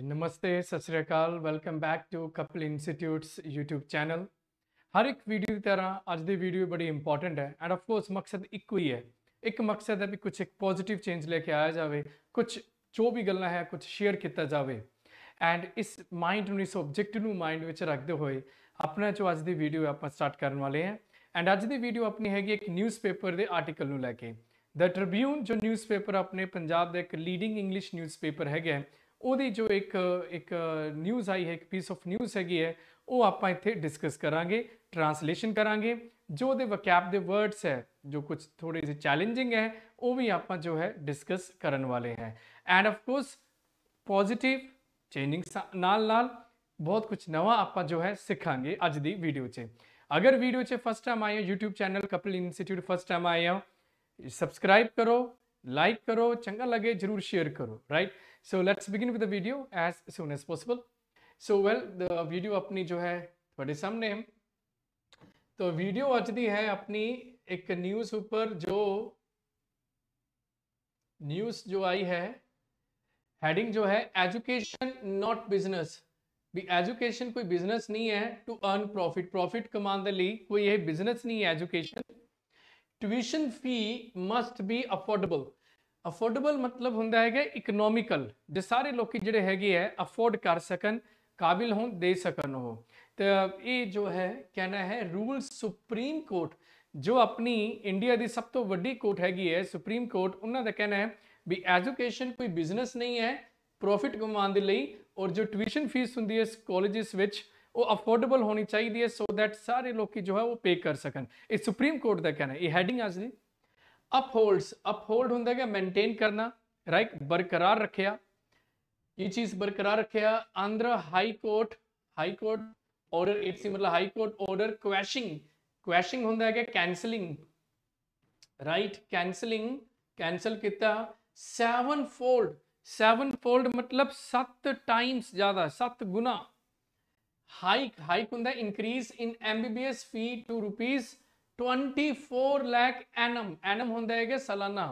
ਨਮਸਤੇ ਸਤਿ ਸ੍ਰੀ ਅਕਾਲ welcome back to Kapil institutes YouTube channel ਹਰ ਇੱਕ ਵੀਡੀਓ ਦੀ ਤਰ੍ਹਾਂ ਅੱਜ ਦੀ ਵੀਡੀਓ ਬੜੀ ਇੰਪੋਰਟੈਂਟ ਹੈ ਐਂਡ ਆਫ ਕੋਰਸ ਮਕਸਦ ਇੱਕੋ ਹੀ ਹੈ ਇੱਕ ਮਕਸਦ ਹੈ ਵੀ ਕੁਝ ਇੱਕ ਪੋਜ਼ਿਟਿਵ ਚੇਂਜ ਲੈ ਕੇ ਆਇਆ ਜਾਵੇ ਕੁਝ ਜੋ ਵੀ ਗੱਲਾਂ ਹੈ ਕੁਝ ਸ਼ੇਅਰ ਕੀਤਾ ਜਾਵੇ ਐਂਡ ਇਸ ਮਾਈਂਡ ਨੂੰ ਇਸ ਆਬਜੈਕਟ ਨੂੰ ਮਾਈਂਡ ਵਿੱਚ ਰੱਖਦੇ ਹੋਏ ਆਪਣਾ ਜੋ ਅੱਜ ਦੀ ਵੀਡੀਓ ਆਪਾਂ ਸਟਾਰਟ ਕਰਨ ਵਾਲੇ ਹਾਂ ਐਂਡ ਅੱਜ ਦੀ ਵੀਡੀਓ ਆਪਣੀ ਹੈਗੀ ਇੱਕ ਨਿਊਜ਼ਪੇਪਰ ਦੇ ਆਰਟੀਕਲ ਨੂੰ ਲੈ ਕੇ ਦ ਟ੍ਰਿਬਿਊਨ ਜੋ ਨਿਊਜ਼ਪੇਪਰ ਆਪਣੇ ਪੰਜਾਬ ਦਾ ਇੱਕ ਲੀਡਿੰਗ ਇੰਗਲਿਸ਼ ਨਿਊਜ਼ਪੇਪਰ ਹੈਗਾ वो जो एक एक न्यूज़ आई है एक पीस ऑफ न्यूज़ हैगी है वो आप इतने डिस्कस करा ਟ੍ਰਾਂਸਲੇਸ਼ਨ करा जो ਉਹਦੇ ਵਕੈਬ ਦੇ ਵਰਡਸ जो कुछ थोड़े से चैलेंजिंग है वो भी आप जो है डिस्कस करने वाले हैं एंड ऑफकोर्स पॉजिटिव चेंजिंग नाल नाल बहुत कुछ नवा आप जो है सीखा अज की वीडियो से अगर वीडियो से फस्ट टाइम आए हो YouTube channel Kapil institute first time आए हो सबसक्राइब करो लाइक करो चंगा लगे जरूर शेयर करो right right? So let's begin with the video as soon as possible so well the video अपनी जो है थोड़े सामने है तो वीडियो दी है अपनी एक न्यूज़ ऊपर जो न्यूज़ जो आई है हेडिंग जो है एजुकेशन नॉट बिजनेस भी एजुकेशन कोई बिजनेस नहीं है टू अर्न प्रॉफिट प्रॉफिट कमाने ली कोई ये बिजनेस नहीं है education tuition fee must be affordable affordable ਮਤਲਬ ਹੁੰਦਾ ਹੈਗਾ ਇਕਨੋਮਿਕਲ ਜੇ ਸਾਰੇ ਲੋਕੀ ਜਿਹੜੇ ਹੈਗੇ ਆ ਅਫੋਰਡ ਕਰ ਸਕਣ ਕਾਬਿਲ ਹੋਣ ਦੇ ਸਕਣ ਉਹ ਤੇ ਇਹ ਜੋ ਹੈ ਕਹਿਣਾ ਹੈ ਰੂਲ ਸੁਪਰੀਮ ਕੋਰਟ ਜੋ ਆਪਣੀ ਇੰਡੀਆ ਦੀ ਸਭ ਤੋਂ ਵੱਡੀ ਕੋਰਟ ਹੈਗੀ ਹੈ ਸੁਪਰੀਮ ਕੋਰਟ ਉਹਨਾਂ ਦਾ ਕਹਿਣਾ ਹੈ ਵੀ ਐਜੂਕੇਸ਼ਨ ਕੋਈ ਬਿਜ਼ਨਸ ਨਹੀਂ ਹੈ ਪ੍ਰੋਫਿਟ ਕਮਾਉਣ ਦੇ ਲਈ ਔਰ ਜੋ ਟਿਊਸ਼ਨ ਫੀਸ ਹੁੰਦੀ ਹੈ ਕਾਲਜਸ ਵਿੱਚ ਉਹ ਅਫੋਰਡੇਬਲ ਹੋਣੀ ਚਾਹੀਦੀ ਹੈ ਸੋ ਥੈਟ ਸਾਰੇ ਲੋਕੀ ਜੋ ਹੈ ਉਹ ਪੇ ਕਰ ਸਕਣ ਇਹ ਸੁਪਰੀਮ ਕੋਰਟ ਦਾ ਕਹਿਣਾ ਇਹ ਹੈਡਿੰਗ ਅੱਜ ਦੀ अपहोल्ड्स अपहोल्ड होंगे क्या मेनटेन करना राइट बरकरार रखे ये चीज़ बरकरार रखे Andhra high court high court order it मतलब high court order quashing quashing होंगे क्या कैंसलिंग राइट कैंसलिंग कैंसल किया सैवन फोल्ड सैवन फोल्ड मतलब सत्त टाइम्स ज़्यादा सत्त गुना हाइक हाइक होंगे increase in M B B S fee to rupees 24 lakh annum annum ਹੁੰਦਾ ਹੈਗੇ ਸਾਲਾਨਾ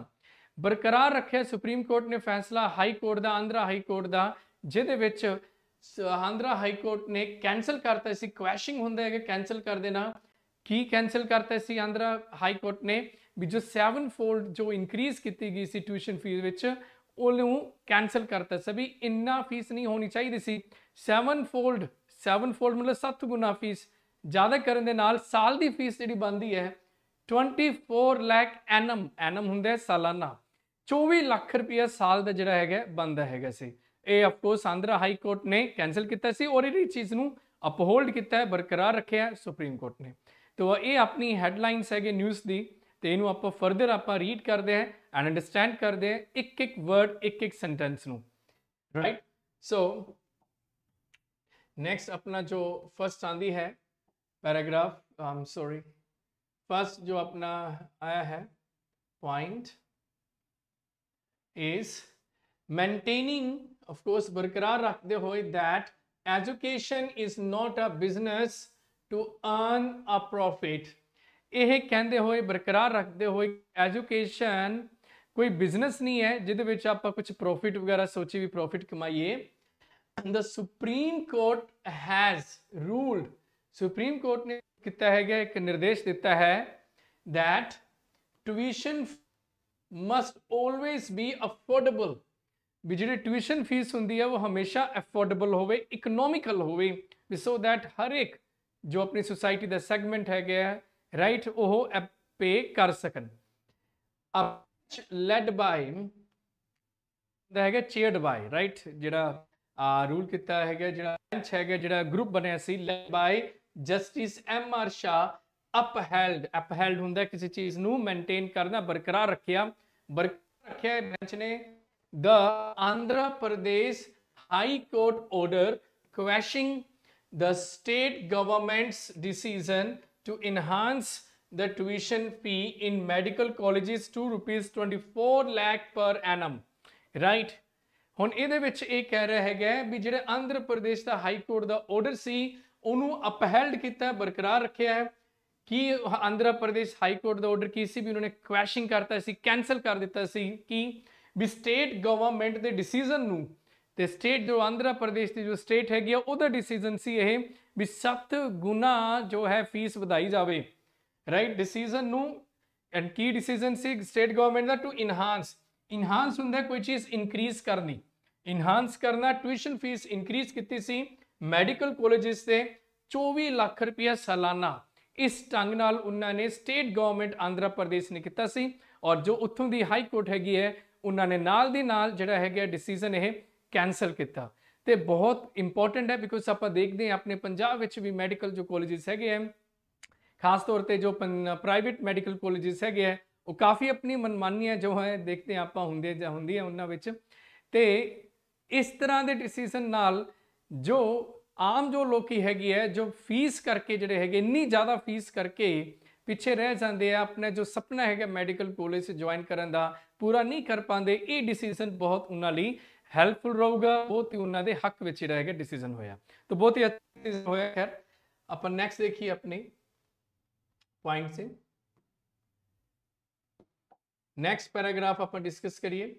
ਬਰਕਰਾਰ ਰੱਖਿਆ ਸੁਪਰੀਮ ਕੋਰਟ ਨੇ ਫੈਸਲਾ ਹਾਈ ਕੋਰਟ ਦਾ ਆਂਧਰਾ ਹਾਈ ਕੋਰਟ ਦਾ ਜਿਹਦੇ ਵਿੱਚ ਆਂਧਰਾ ਹਾਈ ਕੋਰਟ ਨੇ ਕੈਨਸਲ ਕਰਤਾ ਸੀ ਕੁਐਸ਼ਿੰਗ ਹੁੰਦਾ ਹੈਗੇ ਕੈਨਸਲ ਕਰ ਦੇਣਾ ਕੀ ਕੈਨਸਲ ਕਰਤਾ ਸੀ ਆਂਧਰਾ ਹਾਈ ਕੋਰਟ ਨੇ ਵੀ ਜੋ 7 ਫੋਲਡ ਜੋ ਇਨਕਰੀਜ਼ ਕੀਤੀ ਗਈ ਸੀ ਟਿਊਸ਼ਨ ਫੀਸ ਵਿੱਚ ਉਹਨੂੰ ਕੈਨਸਲ ਕਰਤਾ ਸੀ ਵੀ ਇੰਨਾ ਫੀਸ ਨਹੀਂ ਹੋਣੀ ਚਾਹੀਦੀ ਸੀ 7 ਫੋਲਡ 7 ਫੋਲਡ ਮਤਲਬ 7 ਗੁਣਾ ਫੀਸ ਜ਼ਿਆਦਾ ਕਰਨ ਦੇ ਨਾਲ ਸਾਲ ਦੀ ਫੀਸ ਜਿਹੜੀ ਬਣਦੀ ਹੈ 24 ਲੱਖ ਐਨਮ ਐਨਮ ਹੁੰਦਾ ਸਾਲਾਨਾ 24 ਲੱਖ ਰੁਪਏ ਸਾਲ ਦਾ ਜਿਹੜਾ ਹੈਗਾ ਬੰਦਾ ਹੈਗਾ ਸੀ ਇਹ of course Andhra high court ਨੇ ਕੈਨਸਲ ਕੀਤਾ ਸੀ ਔਰ ਇਹ ਚੀਜ਼ ਨੂੰ ਅਪਹੋਲਡ ਕੀਤਾ ਹੈ ਬਰਕਰਾਰ ਰੱਖਿਆ ਹੈ ਸੁਪਰੀਮ ਕੋਰਟ ਨੇ ਤੋ ਇਹ ਆਪਣੀ ਹੈਡਲਾਈਨਸ ਹੈਗੇ ਨਿਊਜ਼ ਦੀ ਤੇ ਇਹਨੂੰ ਆਪਾਂ ਫਰਦਰ ਆਪਾਂ ਰੀਡ ਕਰਦੇ ਹਾਂ ਐਂਡ ਅੰਡਰਸਟੈਂਡ ਕਰਦੇ ਹਾਂ ਇੱਕ ਇੱਕ ਵਰਡ ਇੱਕ ਇੱਕ ਸੈਂਟੈਂਸ ਨੂੰ ਰਾਈਟ ਸੋ ਨੈਕਸਟ ਆਪਣਾ ਜੋ ਫਰਸਟ ਆਂਦੀ ਹੈ paragraph I am sorry first जो अपना आया है point is maintaining of course बरकरार रखते हुए that education is not a business to earn a profit ਇਹ ਕਹਿੰਦੇ ਹੋਏ ਬਰਕਰਾਰ ਰੱਖਦੇ ਹੋਏ ਐਜੂਕੇਸ਼ਨ ਕੋਈ ਬਿਜ਼ਨਸ ਨਹੀਂ ਹੈ ਜਿਹਦੇ ਵਿੱਚ ਆਪਾਂ ਕੁਝ ਪ੍ਰੋਫਿਟ ਵਗੈਰਾ ਸੋਚੀ ਵੀ ਪ੍ਰੋਫਿਟ ਕਮਾਈਏ the supreme court has ruled supreme court ਨੇ ਕੀਤਾ ਹੈਗਾ ਇੱਕ ਨਿਰਦੇਸ਼ ਦਿੱਤਾ ਹੈ that tuition must always be affordable ਵੀ ਜਿਹੜੀ ਟਿਊਸ਼ਨ ਫੀਸ ਹੁੰਦੀ ਹੈ ਉਹ ਹਮੇਸ਼ਾ ਅਫੋਰਡੇਬਲ ਹੋਵੇ ਇਕਨੋਮਿਕਲ ਹੋਵੇ ਵੀ ਸੋ ਥੈਟ ਹਰ ਇੱਕ ਜੋ ਆਪਣੀ ਸੋਸਾਇਟੀ ਦਾ ਸੈਗਮੈਂਟ ਹੈਗਾ ਰਾਈਟ ਉਹ ਪੇ ਕਰ ਸਕਣ ਅਪਚ ਲੈਡ ਬਾਈ ਦਾ ਹੈਗਾ ਚੇਅਰਡ ਬਾਈ ਰਾਈਟ ਜਿਹੜਾ ਰੂਲ ਕੀਤਾ ਹੈਗਾ ਜਿਹੜਾ ਬੈਂਚ ਹੈਗਾ ਜਿਹੜਾ ਗਰੁੱਪ ਬਣਿਆ ਸੀ led by justice M R Shah upheld ਅਪਹੈਲਡ ਹੁੰਦਾ ਕਿਸੇ ਚੀਜ਼ ਨੂੰ ਮੇਨਟੇਨ ਕਰਨਾ ਬਰਕਰਾਰ ਰੱਖਿਆ ਬਰਕਰਾਰ ਰੱਖਿਆ ਬੈਂਚ ਨੇ the Andhra Pradesh high court order quashing the state government's decision to enhance the tuition fee in medical colleges to rupees 24 lakh per annum right ਹੁਣ ਇਹਦੇ ਵਿੱਚ ਇਹ ਕਹਿ ਰਿਹਾ ਹੈਗਾ ਵੀ ਜਿਹੜਾ ਆਂਧਰਾ ਪ੍ਰਦੇਸ਼ ਦਾ ਹਾਈ ਕੋਰਟ ਦਾ ਆਰਡਰ ਸੀ ਉਹਨੂੰ ਅਪਹੈਲਡ ਕੀਤਾ ਬਰਕਰਾਰ ਰੱਖਿਆ ਹੈ ਕਿ ਆਂਧਰਾ ਪ੍ਰਦੇਸ਼ ਹਾਈ ਕੋਰਟ ਦਾ ਆਰਡਰ ਕੀ ਸੀ ਵੀ ਉਹਨੇ ਕੁਐਸ਼ਨ ਕੁਐਸ਼ਿੰਗ ਕਰਤਾ ਸੀ ਕੈਨਸਲ ਕਰ ਦਿੱਤਾ ਸੀ ਕਿ ਵੀ ਸਟੇਟ ਗਵਰਨਮੈਂਟ ਦੇ ਡਿਸੀਜਨ ਨੂੰ ਤੇ ਸਟੇਟ ਜੋ ਆਂਧਰਾ ਪ੍ਰਦੇਸ਼ ਦੀ ਜੋ ਸਟੇਟ ਹੈਗੀ ਆ ਉਹਦਾ ਡਿਸੀਜਨ ਸੀ ਇਹ ਵੀ 7 ਗੁਣਾ ਜੋ ਹੈ ਫੀਸ ਵਧਾਈ ਜਾਵੇ ਰਾਈਟ ਡਿਸੀਜਨ ਨੂੰ ਐਂਡ ਕੀ ਡਿਸੀਜਨ ਸੀ ਸਟੇਟ ਗਵਰਨਮੈਂਟ ਦਾ ਟੂ ਇਨਹਾਂਸ ਇਨਹਾਂਸ ਹੁੰਦਾ ਕੋਈ ਚੀਜ਼ ਇਨਕਰੀਜ਼ ਕਰਨੀ ਇਨਹਾਂਸ ਕਰਨਾ ਟਿਊਸ਼ਨ ਫੀਸ ਇਨਕਰੀਜ਼ ਕੀਤੀ ਸੀ ਮੈਡੀਕਲ ਕਾਲਜਸ ਤੇ 24 ਲੱਖ ਰੁਪਏ ਸਾਲਾਨਾ ਇਸ ਢੰਗ ਨਾਲ ਉਹਨਾਂ ਨੇ ਸਟੇਟ ਗਵਰਨਮੈਂਟ ਆਂਧਰਾ ਪ੍ਰਦੇਸ਼ ਨੇ ਕੀਤਾ ਸੀ ਔਰ ਜੋ ਉੱਥੋਂ ਦੀ ਹਾਈ ਕੋਰਟ ਹੈਗੀ ਹੈ ਉਹਨਾਂ ਨੇ ਨਾਲ ਦੀ ਨਾਲ ਜਿਹੜਾ ਹੈਗਾ ਡਿਸੀਜਨ ਇਹ ਕੈਨਸਲ ਕੀਤਾ ਤੇ ਬਹੁਤ ਇੰਪੋਰਟੈਂਟ ਹੈ ਬਿਕੋਜ਼ ਆਪਾਂ ਦੇਖਦੇ ਹਾਂ ਆਪਣੇ ਪੰਜਾਬ ਵਿੱਚ ਵੀ ਮੈਡੀਕਲ ਜੋ ਕਾਲਜਸ ਹੈਗੇ ਹਨ ਖਾਸ ਤੌਰ ਤੇ ਜੋ ਪ੍ਰਾਈਵੇਟ ਮੈਡੀਕਲ ਕਾਲਜਸ ਹੈਗੇ ਹੈ ਉਹ ਕਾਫੀ ਆਪਣੀ ਮਨਮਾਨੀਆਂ ਜੋ ਹੈ ਦੇਖਦੇ ਆਪਾਂ ਹੁੰਦੇ ਜਾਂ ਹੁੰਦੀਆਂ ਉਹਨਾਂ ਵਿੱਚ ਤੇ ਇਸ ਤਰ੍ਹਾਂ ਦੇ ਡਿਸੀਜਨ ਨਾਲ ਜੋ ਆਮ ਜੋ ਲੋਕੀ ਹੈਗੀ ਹੈ ਜੋ ਫੀਸ ਕਰਕੇ ਜਿਹੜੇ ਹੈਗੇ ਇੰਨੀ ਜ਼ਿਆਦਾ ਫੀਸ ਕਰਕੇ ਪਿੱਛੇ ਰਹਿ ਜਾਂਦੇ ਆ ਆਪਣੇ ਜੋ ਸੁਪਨਾ ਹੈਗਾ ਮੈਡੀਕਲ ਕਾਲਜ ਸੇ ਜੁਆਇਨ ਕਰਨ ਦਾ ਪੂਰਾ ਨਹੀਂ ਕਰ ਪਾਉਂਦੇ ਇਹ ਡਿਸੀਜਨ ਬਹੁਤ ਉਹਨਾਂ ਲਈ ਹੈਲਪਫੁਲ ਰਹੂਗਾ ਬਹੁਤ ਹੀ ਉਹਨਾਂ ਦੇ ਹੱਕ ਵਿੱਚ ਜਿਹੜਾ ਹੈਗਾ ਡਿਸੀਜਨ ਹੋਇਆ ਤਾਂ ਬਹੁਤ ਹੀ ਅੱਛਾ ਹੋਇਆ ਖੈਰ ਆਪਾਂ ਨੈਕਸਟ ਦੇਖੀਏ ਆਪਣੀ ਪੁਆਇੰਟ ਸੇ ਨੈਕਸਟ ਪੈਰਾਗ੍ਰਾਫ ਆਪਾਂ ਡਿਸਕਸ ਕਰੀਏ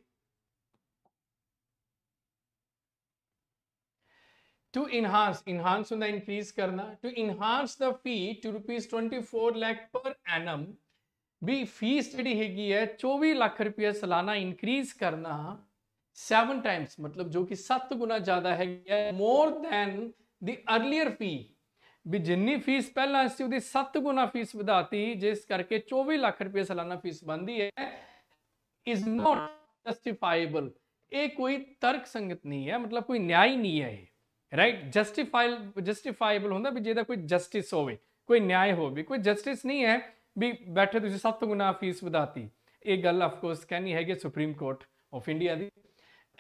ਟੂ ਇਨਹਾਂਸ ਇਨਹਾਂਸ ਹੁੰਦਾ increase ਕਰਨਾ to enhance the fee to rupees 24 lakh per annum we fees ਜਿਹੜੀ ਹੈਗੀ ਹੈ 24 ਲੱਖ ਰੁਪਏ ਸਾਲਾਨਾ ਇਨਕਰੀਜ਼ ਕਰਨਾ 7 ਟਾਈਮਸ ਮਤਲਬ ਜੋ ਕਿ 7 ਗੁਣਾ ਜ਼ਿਆਦਾ ਹੈਗੀ ਹੈ ਮੋਰ ਥੈਨ ਦੀ ਅਰਲੀਅਰ ਫੀ ਵੀ ਜਿੰਨੀ ਫੀਸ ਪਹਿਲਾਂ ਸੀ ਉਹਦੀ 7 ਗੁਣਾ ਫੀਸ ਵਧਾਤੀ ਜਿਸ ਕਰਕੇ 24 ਲੱਖ ਰੁਪਏ ਸਾਲਾਨਾ ਫੀਸ ਬੰਦੀ ਹੈ ਇਜ਼ ਨਾਟ ਜਸਟੀਫਾਈਬਲ ਇਹ ਕੋਈ ਤਰਕ ਸੰਗਤ ਨਹੀਂ ਹੈ ਮਤਲਬ ਕੋਈ ਨਿਆਂ ਨਹੀਂ ਹੈ ਇਹ राइट जस्टिफाइल जस्टिफाइबल होंगे भी जो कोई जस्टिस हो कोई न्याय हो भी कोई जस्टिस नहीं है भी बैठे तुझे सब तो गुना फीस बधाती एक गल ऑफकोर्स कहनी है सुप्रीम कोर्ट ऑफ इंडिया की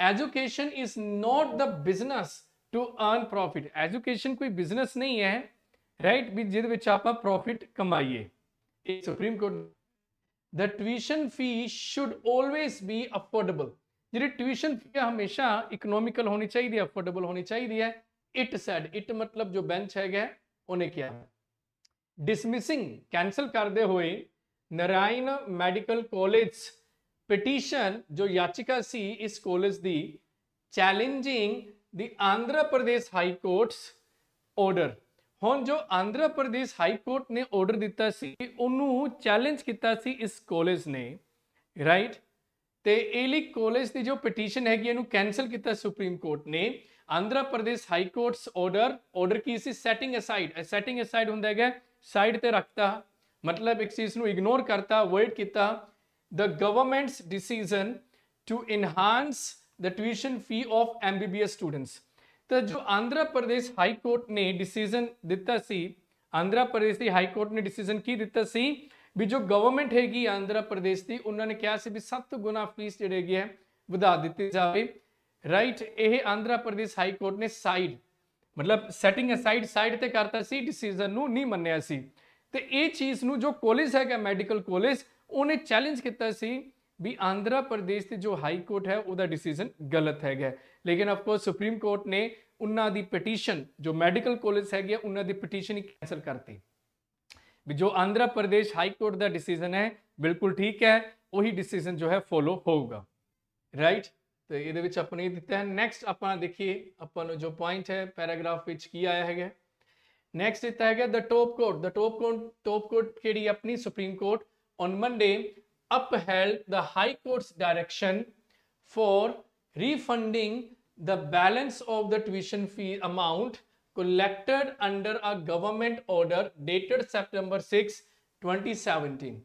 education is not the business to earn profit education कोई बिजनेस नहीं है राइट भी जिद आप प्रॉफिट कमाइए supreme court the tuition fees should always be affordable ਜਿਹੜੀ ਟਿਊਸ਼ਨ ਫੀ ਹਮੇਸ਼ਾ ਇਕਨੋਮਿਕਲ ਹੋਣੀ ਚਾਹੀਦੀ ਹੈ ਅਫੋਰਡੇਬਲ ਹੋਣੀ ਚਾਹੀਦੀ ਹੈ ਇਟ ਸੈਡ ਇਟ ਮਤਲਬ ਜੋ ਬੈਂਚ ਹੈਗਾ ਉਹਨੇ ਕਿਹਾ ਡਿਸਮਿਸਿੰਗ ਕੈਨਸਲ ਕਰਦੇ ਹੋਏ ਨਰਾਇਣ ਮੈਡੀਕਲ ਕਾਲਜ ਪਟੀਸ਼ਨ ਜੋ ਯਾਚਿਕਾ ਸੀ ਇਸ ਕਾਲਜ ਦੀ ਚੈਲੰਜਿੰਗ ਦੀ Andhra Pradesh high courts order ਹੁਣ ਜੋ ਆਂਧਰਾ ਪ੍ਰਦੇਸ਼ ਹਾਈ ਕੋਰਟ ਨੇ ਆਰਡਰ ਦਿੱਤਾ ਸੀ ਉਹਨੂੰ ਚੈਲੰਜ ਕੀਤਾ ਸੀ ਇਸ ਕਾਲਜ ਨੇ ਰਾਈਟ ਤੇ ਏਲੀ ਕਾਲਜ ਦੀ ਜੋ ਪਟੀਸ਼ਨ ਹੈਗੀ ਇਹਨੂੰ ਕੈਨਸਲ ਕੀਤਾ ਸੁਪਰੀਮ ਕੋਰਟ ਨੇ Andhra Pradesh high courts order order ਕੀ ਸੀ ਸੈਟਿੰਗ ਅਸਾਈਡ ਸੈਟਿੰਗ ਅਸਾਈਡ ਹੁੰਦਾ ਹੈਗਾ ਸਾਈਡ ਤੇ ਰੱਖਤਾ ਮਤਲਬ ਇੱਕ ਚੀਜ਼ ਨੂੰ ਇਗਨੋਰ ਕਰਤਾ ਅਵੋਇਡ ਕੀਤਾ the governments decision to enhance the tuition fee of MBBS students ਤਾਂ ਜੋ ਆਂਧਰਾ ਪ੍ਰਦੇਸ਼ ਹਾਈ ਕੋਰਟ ਨੇ ਡਿਸੀਜਨ ਦਿੱਤਾ ਸੀ ਆਂਧਰਾ ਪ੍ਰਦੇਸ਼ ਦੀ ਹਾਈ ਕੋਰਟ ਨੇ ਡਿਸੀਜਨ ਕੀ ਦਿੱਤਾ ਸੀ ਵੀ ਜੋ ਗਵਰਨਮੈਂਟ ਹੈਗੀ ਆਂਧਰਾ ਪ੍ਰਦੇਸ਼ ਦੀ ਉਹਨਾਂ ਨੇ ਕਿਹਾ ਸੀ ਵੀ 7 ਗੁਣਾ ਫੀਸ ਜਿਹੜੇ ਹੈਗੀ ਹੈ ਵਧਾ ਦਿੱਤੀ ਜਾਵੇ ਰਾਈਟ ਇਹ ਆਂਧਰਾ ਪ੍ਰਦੇਸ਼ ਹਾਈ ਕੋਰਟ ਨੇ ਸਾਈਡ ਮਤਲਬ ਸੈਟਿੰਗ ਅਸਾਈਡ ਸਾਈਡ ਤੇ ਕਰਤਾ ਸੀ ਡਿਸੀਜਨ ਨੂੰ ਨਹੀਂ ਮੰਨਿਆ ਸੀ ਤੇ ਇਹ ਚੀਜ਼ ਨੂੰ ਜੋ ਕਾਲਜ ਹੈਗਾ ਮੈਡੀਕਲ ਕਾਲਜ ਉਹਨੇ ਚੈਲੰਜ ਕੀਤਾ ਸੀ ਵੀ ਆਂਧਰਾ ਪ੍ਰਦੇਸ਼ ਤੇ ਜੋ ਹਾਈ ਕੋਰਟ ਹੈ ਉਹਦਾ ਡਿਸੀਜਨ ਗਲਤ ਹੈਗਾ ਲੇਕਿਨ ਆਫ ਕੋਰਸ ਸੁਪਰੀਮ ਕੋਰਟ ਨੇ ਉਹਨਾਂ ਦੀ ਪਟੀਸ਼ਨ ਜੋ ਮੈਡੀਕਲ ਕਾਲਜ ਹੈਗੇ ਉਹਨਾਂ ਦੀ ਪਟੀਸ਼ਨ ਹੀ ਕੈਨਸਲ ਕਰਤੀ भी जो आंध्र प्रदेश हाई कोर्ट का डिसीजन है बिल्कुल ठीक है वही डिसीजन जो है फॉलो होगा राइट तो ये अपने दिता है नैक्सट अपना देखिए अपन जो पॉइंट है पैराग्राफ की आया है नैक्सट दिता है the top court the top court top court कि अपनी supreme court on Monday upheld the high court direction for refunding the balance of the tuition fee amount collected under a government order dated September 6, 2017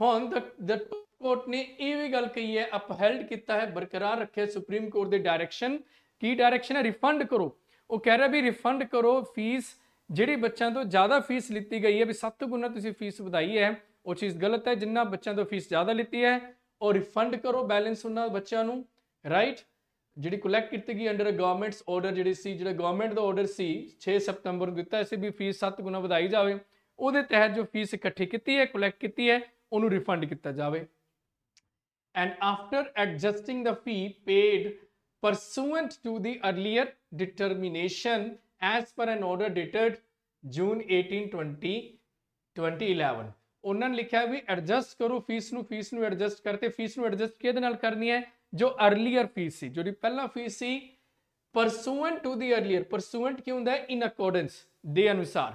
ਹੁਣ ਦ court ਨੇ ਇਹ ਵੀ ਗੱਲ ਕਹੀ ਹੈ ਅਪਹੈਲਡ ਕੀਤਾ ਹੈ ਬਰਕਰਾਰ ਰੱਖਿਆ ਸੁਪਰੀਮ ਕੋਰਟ ਦੇ ਡਾਇਰੈਕਸ਼ਨ ਕੀ ਡਾਇਰੈਕਸ਼ਨ ਹੈ ਰਿਫੰਡ ਕਰੋ ਉਹ ਕਹਿ ਰਿਹਾ ਵੀ ਰਿਫੰਡ ਕਰੋ ਫੀਸ ਜਿਹੜੀ ਬੱਚਿਆਂ ਤੋਂ ਜ਼ਿਆਦਾ ਫੀਸ ਲਿੱਤੀ ਗਈ ਹੈ ਵੀ 7 ਗੁਣਾ ਤੁਸੀਂ ਫੀਸ ਵਧਾਈ ਹੈ ਉਹ ਚੀਜ਼ ਗਲਤ ਹੈ ਜਿੰਨਾ ਬੱਚਿਆਂ ਤੋਂ ਫੀਸ ਜ਼ਿਆਦਾ ਲਿੱਤੀ ਹੈ ਉਹ ਰਿਫੰਡ ਕਰੋ ਬੈਲੈਂਸ ਉਹਨਾਂ ਬੱਚਿਆਂ ਨੂੰ ਰਾਈਟ ਜਿਹੜੀ ਕਲੈਕਟ ਕੀਤੀ ਗਈ ਅੰਡਰ ਗਵਰਨਮੈਂਟਸ ਆਰਡਰ ਜਿਹੜੀ ਸੀ ਜਿਹੜਾ ਗਵਰਨਮੈਂਟ ਦਾ ਆਰਡਰ ਸੀ 6 ਸਤੰਬਰ ਨੂੰ ਦਿੱਤਾ ਸੀ ਵੀ ਫੀਸ 7 ਗੁਣਾ ਵਧਾਈ ਜਾਵੇ ਉਹਦੇ ਤਹਿਤ ਜੋ ਫੀਸ ਇਕੱਠੀ ਕੀਤੀ ਹੈ ਕਲੈਕਟ ਕੀਤੀ ਹੈ ਉਹਨੂੰ ਰਿਫੰਡ ਕੀਤਾ ਜਾਵੇ and after adjusting the fee paid pursuant to the earlier determination as per an order dated ਜੂਨ 18 20 2011 ਉਹਨਾਂ ਨੇ ਲਿਖਿਆ ਵੀ ਐਡਜਸਟ ਕਰੋ ਫੀਸ ਨੂੰ ਫੀਸ ਨੂੰ ਐਡਜਸਟ ਕਰਤੇ ਫੀਸ ਨੂੰ ਐਡਜਸਟ ਕਿਹਦੇ ਨਾਲ ਕਰਨੀ ਹੈ ਜੋ ਅਰਲੀਅਰ ਫੀਸ ਸੀ ਜਿਹੜੀ ਪਹਿਲਾਂ ਫੀਸ ਸੀ pursuant to the earlier pursuant ਕੀ ਹੁੰਦਾ ਇਨ ਅਕੋਰਡੈਂਸ ਦੇ ਅਨੁਸਾਰ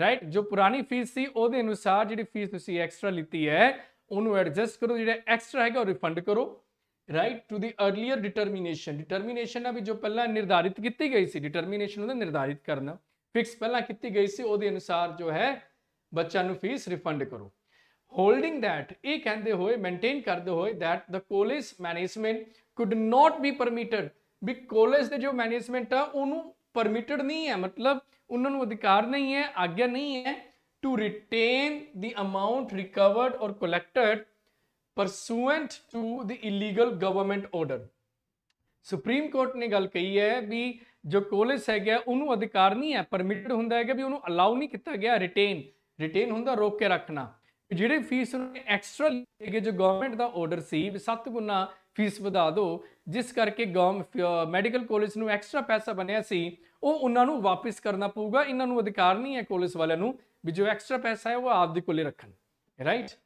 ਰਾਈਟ ਜੋ ਪੁਰਾਣੀ ਫੀਸ ਸੀ ਉਹਦੇ ਅਨੁਸਾਰ ਜਿਹੜੀ ਫੀਸ ਤੁਸੀਂ ਐਕਸਟਰਾ ਲਿੱਤੀ ਹੈ ਉਹਨੂੰ ਐਡਜਸਟ ਕਰੋ ਜਿਹੜਾ ਐਕਸਟਰਾ ਹੈਗਾ ਉਹ ਰਿਫੰਡ ਕਰੋ right to the earlier determination determination ਨਾ ਵੀ ਜੋ ਪਹਿਲਾਂ ਨਿਰਧਾਰਿਤ ਕੀਤੀ ਗਈ ਸੀ ਡਿਟਰਮੀਨੇਸ਼ਨ ਉਹਦਾ ਨਿਰਧਾਰਿਤ ਕਰਨਾ ਫਿਕਸ ਪਹਿਲਾਂ ਕੀਤੀ ਗਈ ਸੀ ਉਹਦੇ ਅਨੁਸਾਰ ਜੋ ਹੈ ਬੱਚਾ ਨੂੰ ਫੀਸ ਰਿਫੰਡ ਕਰੋ ਹੋਲਡਿੰਗ ਥੈਟ ਇਹ ਕਹਿੰਦੇ ਹੋਏ ਮੇਨਟੇਨ ਕਰਦੇ ਹੋਏ that the college management could not be permitted ਵੀ ਕਾਲਜ ਦੇ ਜੋ ਮੈਨੇਜਮੈਂਟ ਆ ਉਹਨੂੰ ਪਰਮਿਟਡ ਨਹੀਂ ਹੈ ਮਤਲਬ ਉਹਨਾਂ ਨੂੰ ਅਧਿਕਾਰ ਨਹੀਂ ਹੈ ਆਗਿਆ ਨਹੀਂ ਹੈ to retain the amount recovered or collected pursuant to the illegal government order supreme court ਨੇ ਗੱਲ ਕਹੀ ਹੈ ਵੀ ਜੋ ਕੋਲੇਜ ਹੈਗਾ ਉਹਨੂੰ ਅਧਿਕਾਰ ਨਹੀਂ ਹੈ ਪਰਮਿਟਡ ਹੁੰਦਾ ਹੈਗਾ ਵੀ ਉਹਨੂੰ ਅਲਾਉ ਨਹੀਂ ਕੀਤਾ ਗਿਆ ਰਿਟੇਨ ਰਿਟੇਨ ਹੁੰਦਾ ਰੋਕ ਕੇ ਰੱਖਣਾ ਜਿਹੜੇ ਫੀਸ ਨੂੰ ਐਕਸਟਰਾ ਲੇਗੇ ਜੋ ਗਵਰਨਮੈਂਟ ਦਾ ਆਰਡਰ ਸੀ ਵੀ 7 ਗੁਣਾ ਫੀਸ ਵਧਾ ਦਿਓ ਜਿਸ ਕਰਕੇ ਮੈਡੀਕਲ ਕਾਲਜ ਨੂੰ ਐਕਸਟਰਾ ਪੈਸਾ ਬਣਿਆ ਸੀ ਉਹ ਉਹਨਾਂ ਨੂੰ ਵਾਪਸ ਕਰਨਾ ਪਊਗਾ ਇਹਨਾਂ ਨੂੰ ਅਧਿਕਾਰ ਨਹੀਂ ਹੈ ਕਾਲਜ ਵਾਲਿਆਂ ਨੂੰ ਵੀ ਜੋ ਐਕਸਟਰਾ ਪੈਸਾ ਹੈ ਉਹ ਆਪ ਦੇ ਕੋਲੇ ਰੱਖਣ right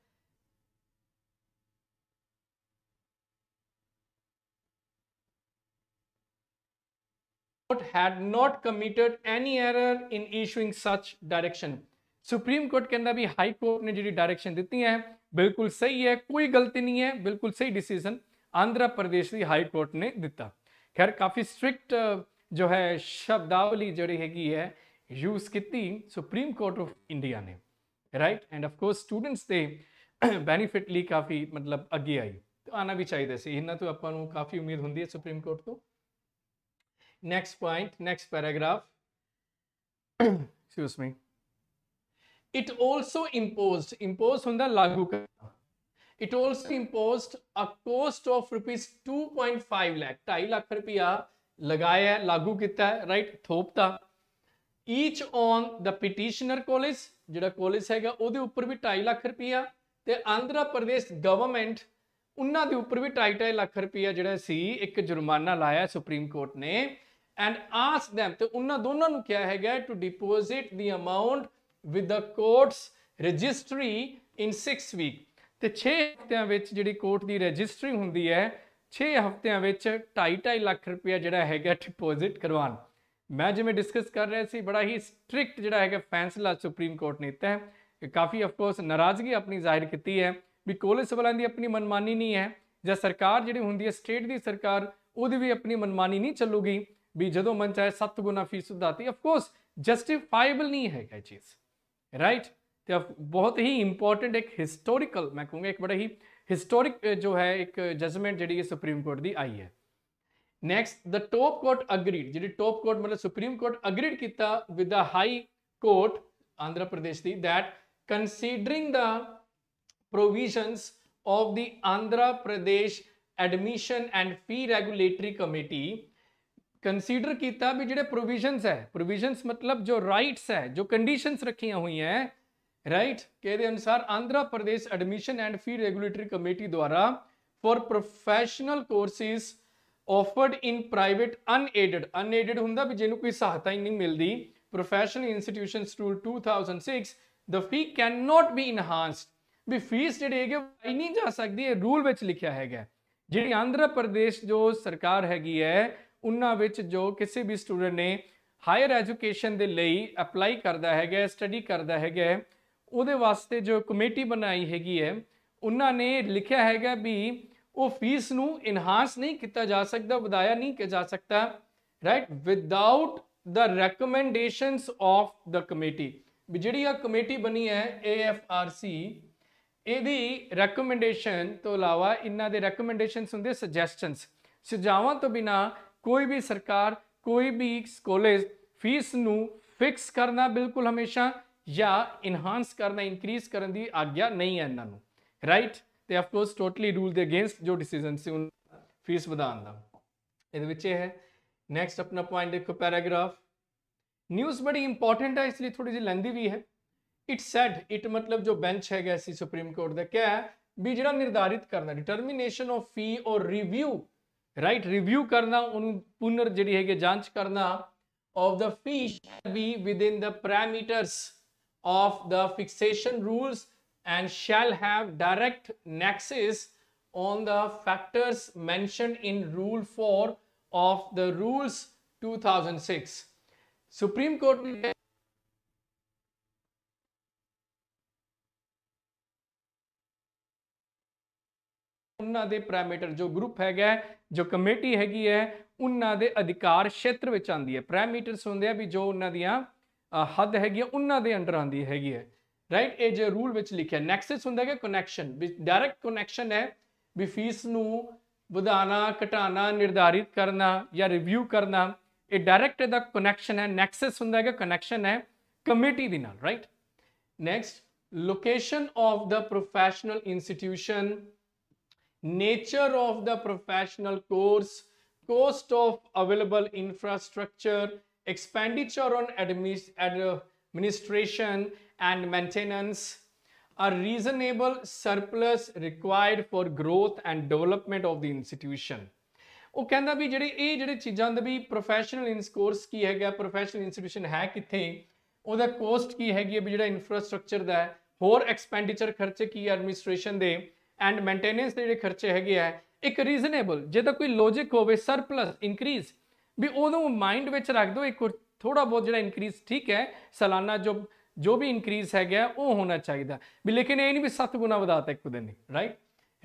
had not committed any error in issuing such direction supreme court के अंदर भी हाई कोर्ट ने जी डायरेक्शन दिखती है बिल्कुल सही है कोई गलती नहीं है बिल्कुल सही डिसीजन आंध्र प्रदेश की हाई कोर्ट ने दिता खैर काफ़ी स्ट्रिक्ट जो है शब्दावली जोड़ी हैगी है यूज़ की सुप्रीम कोर्ट ऑफ इंडिया ने राइट एंड ऑफकोर्स स्टूडेंट्स के बेनीफिट लिए काफ़ी मतलब अगे आई तो आना भी चाहिए से ਇਹਨਾਂ तो ਆਪਾਂ काफ़ी उम्मीद होंगी है सुप्रीम कोर्ट तो ਤੋਂ point point paragraph it also imposed impose ਹੁੰਦਾ ਲਾਗੂ ਕਰਨਾ it also imposed a cost of rupees 2.5 lakh 2.5 lakh ਰੁਪਿਆ ਲਗਾਇਆ ਲਾਗੂ ਕੀਤਾ ਰਾਈਟ ਥੋਪਤਾ each on the petitioner college ਜਿਹੜਾ ਕਾਲਜ ਹੈਗਾ ਉਹਦੇ ਉੱਪਰ ਵੀ 2.5 ਲੱਖ ਰੁਪਿਆ ਤੇ ਆਂਧਰਾ ਪ੍ਰਦੇਸ਼ ਗਵਰਨਮੈਂਟ ਉਹਨਾਂ ਦੇ ਉੱਪਰ ਵੀ 2.5 ਲੱਖ ਰੁਪਿਆ ਜਿਹੜਾ ਸੀ ਇੱਕ ਜੁਰਮਾਨਾ ਲਾਇਆ ਸੁਪਰੀਮ ਕੋਰਟ ਨੇ ਐਂਡ ਆਸਕ them ਤੇ ਉਹਨਾਂ ਦੋਨਾਂ ਨੂੰ ਕਿਹਾ ਹੈਗਾ to deposit the amount with the courts registry in 6 week ਤੇ 6 ਹਫ਼ਤਿਆਂ ਵਿੱਚ ਜਿਹੜੀ ਕੋਰਟ ਦੀ ਰਜਿਸਟਰੀ ਹੁੰਦੀ ਹੈ 6 ਹਫ਼ਤਿਆਂ ਵਿੱਚ 2.5 ਲੱਖ ਰੁਪਇਆ ਜਿਹੜਾ ਹੈਗਾ ਡਿਪੋਜ਼ਿਟ ਕਰਵਾਣ ਮੈਂ ਜਿਵੇਂ ਡਿਸਕਸ ਕਰ ਰਿਹਾ ਸੀ ਬੜਾ ਹੀ ਸਟ੍ਰਿਕਟ ਜਿਹੜਾ ਹੈਗਾ ਫੈਸਲਾ ਸੁਪਰੀਮ ਕੋਰਟ ਨੇ ਦਿੱਤਾ ਹੈ ਕਾਫੀ ਆਫ ਕੋਰਸ ਨਾਰਾਜ਼ਗੀ ਆਪਣੀ ਜ਼ਾਹਿਰ ਕੀਤੀ ਹੈ ਵੀ ਕੋਲੇਜ ਵਾਲਿਆਂ ਦੀ ਆਪਣੀ ਮਨਮਾਨੀ ਨਹੀਂ ਹੈ ਜਾਂ ਸਰਕਾਰ ਜਿਹੜੀ ਹੁੰਦੀ ਹੈ ਸਟੇਟ ਦੀ ਸਰਕਾਰ ਉਹਦੀ ਵੀ ਆਪਣੀ ਮਨਮਾਨੀ ਨਹੀਂ ਚੱਲੂਗੀ ਵੀ ਜਦੋਂ ਮਨ ਚਾਹੇ 7 ਗੁਣਾ ਫੀਸ ਵਧਾਤੀ ਆਫ ਕੋਰਸ ਜਸਟੀਫਾਈਬਲ ਨਹੀਂ ਹੈ ਹੈਗਾ ਚੀਜ਼ राइट तो बहुत ही इंपॉर्टेंट एक हिस्टोरिकल मैं कहूँगा एक बड़ा ही हिस्टोरिक जो है एक जजमेंट जी सुप्रीम कोर्ट की आई है next the top court agreed the top court मतलब सुप्रीम कोर्ट अग्रीड किया with the high court Andhra Pradesh की that considering the provision of the Andhra Pradesh admission and fee regulatory committee ਕੀਤਾ ਵੀ ਜਿਹੜੇ ਪ੍ਰੋਵੀਜਨਸ ਹੈ ਪ੍ਰੋਵੀਜਨਸ ਮਤਲਬ ਜੋ ਰਾਈਟਸ ਹੈ ਜੋ ਕੰਡੀਸ਼ਨਸ ਰੱਖੀਆਂ ਹੋਈਆਂ ਹੈ ਰਾਈਟ ਕੇ ਦੇ ਅਨੁਸਾਰ Andhra Pradesh admission and fee regulatory committee ਦੁਆਰਾ for professional courses offered in private unaided unaided ਹੁੰਦਾ ਵੀ ਜਿਹਨੂੰ ਕੋਈ ਸਹਾਇਤਾ ਹੀ ਨਹੀਂ ਮਿਲਦੀ professional institutions rule 2006 the fee can not be enhanced ਵੀ ਫੀਸ ਜਿਹੜੀ ਹੈਗੇ ਵਾਈ ਨਹੀਂ ਜਾ ਸਕਦੀ ਇਹ ਰੂਲ ਵਿੱਚ ਲਿਖਿਆ ਹੈਗਾ ਜਿਹੜੀ ਆਂਧਰਾ ਪ੍ਰਦੇਸ਼ ਜੋ ਸਰਕਾਰ ਹੈਗੀ ਹੈ ਉਹਨਾਂ ਵਿੱਚ ਜੋ ਕਿਸੇ ਵੀ ਸਟੂਡੈਂਟ ਨੇ ਹਾਇਰ ਐਜੂਕੇਸ਼ਨ ਦੇ ਲਈ ਅਪਲਾਈ ਕਰਦਾ ਹੈਗਾ ਸਟੱਡੀ ਕਰਦਾ ਹੈਗਾ ਉਹਦੇ ਵਾਸਤੇ ਜੋ ਕਮੇਟੀ ਬਣਾਈ ਹੈਗੀ ਹੈ ਉਹਨਾਂ ਨੇ ਲਿਖਿਆ ਹੈਗਾ ਵੀ ਉਹ ਫੀਸ ਨੂੰ ਇਨਹਾਂਸ ਨਹੀਂ ਕੀਤਾ ਜਾ ਸਕਦਾ ਵਧਾਇਆ ਨਹੀਂ ਕੀਤਾ ਜਾ ਸਕਦਾ right without the recommendations of the committee ਵੀ ਜਿਹੜੀ ਆ ਕਮੇਟੀ ਬਣੀ ਹੈ ਏਐਫਆਰਸੀ ਇਹਦੀ ਰეკਮੈਂਡੇਸ਼ਨ ਤੋਂ ਇਲਾਵਾ ਇਹਨਾਂ ਦੇ ਰეკਮੈਂਡੇਸ਼ਨਸ ਹੁੰਦੇ ਸਜੈਸ਼ਨਸ ਸੁਝਾਵਾਂ ਤੋਂ ਬਿਨਾ ਕੋਈ ਵੀ ਸਰਕਾਰ ਕੋਈ ਵੀ ਕਾਲਜ ਫੀਸ ਨੂੰ ਫਿਕਸ ਕਰਨਾ ਬਿਲਕੁਲ ਹਮੇਸ਼ਾ ਜਾਂ ਇਨਹਾਂਸ ਕਰਨਾ ਇਨਕਰੀਜ਼ ਕਰਨ ਦੀ ਆਗਿਆ ਨਹੀਂ ਹੈ ਇਹਨਾਂ ਨੂੰ ਰਾਈਟ ਤੇ ਆਫ ਕੋਰਸ ਟੋਟਲੀ ਰੂਲ ਦੇ ਅਗੇਂਸਟ ਜੋ ਡਿਸੀਜਨ ਸੀ ਉਹ ਫੀਸ ਵਧਾਉਣ ਦਾ ਇਹਦੇ ਵਿੱਚ ਇਹ ਹੈ ਨੈਕਸਟ ਆਪਣਾ ਪੁਆਇੰਟ ਦੇਖੋ ਪੈਰਾਗ੍ਰਾਫ ਨਿਊਜ਼ ਬੜੀ ਇੰਪੋਰਟੈਂਟ ਹੈ ਇਸ ਲਈ ਥੋੜੀ ਜਿਹੀ ਲੰਬੀ ਵੀ ਹੈ ਇਟ ਸੈਡ ਇਟ ਮਤਲਬ ਜੋ ਬੈਂਚ ਹੈਗਾ ਸੀ ਸੁਪਰੀਮ ਕੋਰਟ ਦਾ ਕਿਹਾ ਵੀ ਜਿਹੜਾ ਨਿਰਧਾਰਿਤ ਕਰਨਾ ਡਿਟਰਮੀਨੇਸ਼ਨ ਆਫ ਫੀ ਔਰ ਰਿਵਿਊ राइट रिव्यू करना उन जी है जांच करना of the fees be within the parameters of the fixation rules and shall have direct nexus on the factors mentioned in rule 4 of the rules 2006 court ने ਉਹਨਾਂ ਦੇ parameter ਜੋ group ਹੈਗਾ ਜੋ ਕਮੇਟੀ ਹੈਗੀ ਹੈ ਉਹਨਾਂ ਦੇ ਅਧਿਕਾਰ ਖੇਤਰ ਵਿੱਚ ਆਂਦੀ ਹੈ ਪੈਰਾਮੀਟਰਸ ਹੁੰਦੇ ਆ ਵੀ ਜੋ ਉਹਨਾਂ ਦੀਆਂ ਹੱਦ ਹੈਗੀ ਉਹਨਾਂ ਦੇ ਅੰਡਰ ਆਂਦੀ ਹੈਗੀ ਹੈ ਰਾਈਟ ਇਹ ਜੇ ਰੂਲ ਵਿੱਚ ਲਿਖਿਆ ਨੈਕਸਸ ਹੁੰਦਾ ਹੈ ਕਨੈਕਸ਼ਨ ਵੀ ਡਾਇਰੈਕਟ ਕਨੈਕਸ਼ਨ ਹੈ ਵੀ ਫੀਸ ਨੂੰ ਵਧਾਣਾ ਘਟਾਣਾ ਨਿਰਧਾਰਿਤ ਕਰਨਾ ਜਾਂ ਰਿਵਿਊ ਕਰਨਾ ਇਹ ਡਾਇਰੈਕਟ ਦਾ ਕਨੈਕਸ਼ਨ ਹੈ ਨੈਕਸਸ ਹੁੰਦਾ ਹੈ ਕਨੈਕਸ਼ਨ ਹੈ ਕਮੇਟੀ ਦੇ ਨਾਲ right next location of the professional institution nature of the professional course, cost of available infrastructure, expenditure on administration and maintenance, a reasonable surplus required for growth and development of the institution. ਉਹ ਕਹਿੰਦਾ ਵੀ ਜਿਹੜੇ ਇਹ ਜਿਹੜੇ ਚੀਜ਼ਾਂ ਦਾ ਵੀ professional ਇਨਸ course ਕੀ ਹੈਗਾ ਪ੍ਰੋਫੈਸ਼ਨਲ ਇੰਸਟੀਟਿਊਸ਼ਨ ਹੈ ਕਿੱਥੇ ਉਹਦਾ ਕੋਸਟ ਕੀ ਹੈਗੀ ਹੈ ਵੀ ਜਿਹੜਾ ਇਨਫਰਾਸਟ੍ਰਕਚਰ ਦਾ ਹੈ ਹੋਰ ਐਕਸਪੈਂਡੀਚਰ ਖਰਚੇ ਕੀ ਐਡਮਿਨਿਸਟ੍ਰੇਸ਼ਨ ਦੇ ਐਂਡ ਮੇਨਟੇਨੈਂਸ ਦੇ ਜਿਹੜੇ ਖਰਚੇ ਹੈਗੇ ਆ ਇੱਕ ਰੀਜ਼ਨੇਬਲ ਜੇ ਤਾਂ ਕੋਈ ਲੌਜੀਕ ਹੋਵੇ ਸਰਪਲਸ ਇਨਕਰੀਜ਼ ਵੀ ਉਹਨੂੰ ਮਾਈਂਡ ਵਿੱਚ ਰੱਖ ਦਿਓ ਇੱਕ ਥੋੜਾ ਬਹੁਤ ਜਿਹੜਾ ਇਨਕਰੀਜ਼ ਠੀਕ ਹੈ ਸਾਲਾਨਾ ਜੋ ਜੋ ਵੀ ਇਨਕਰੀਜ਼ ਹੈਗਾ ਉਹ ਹੋਣਾ ਚਾਹੀਦਾ ਵੀ ਲੇਕਿਨ ਇਹ ਨਹੀਂ ਵੀ 7 ਗੁਣਾ ਵਧਾਤਾ ਇੱਕ ਦਿਨ ਨਹੀਂ ਰਾਈਟ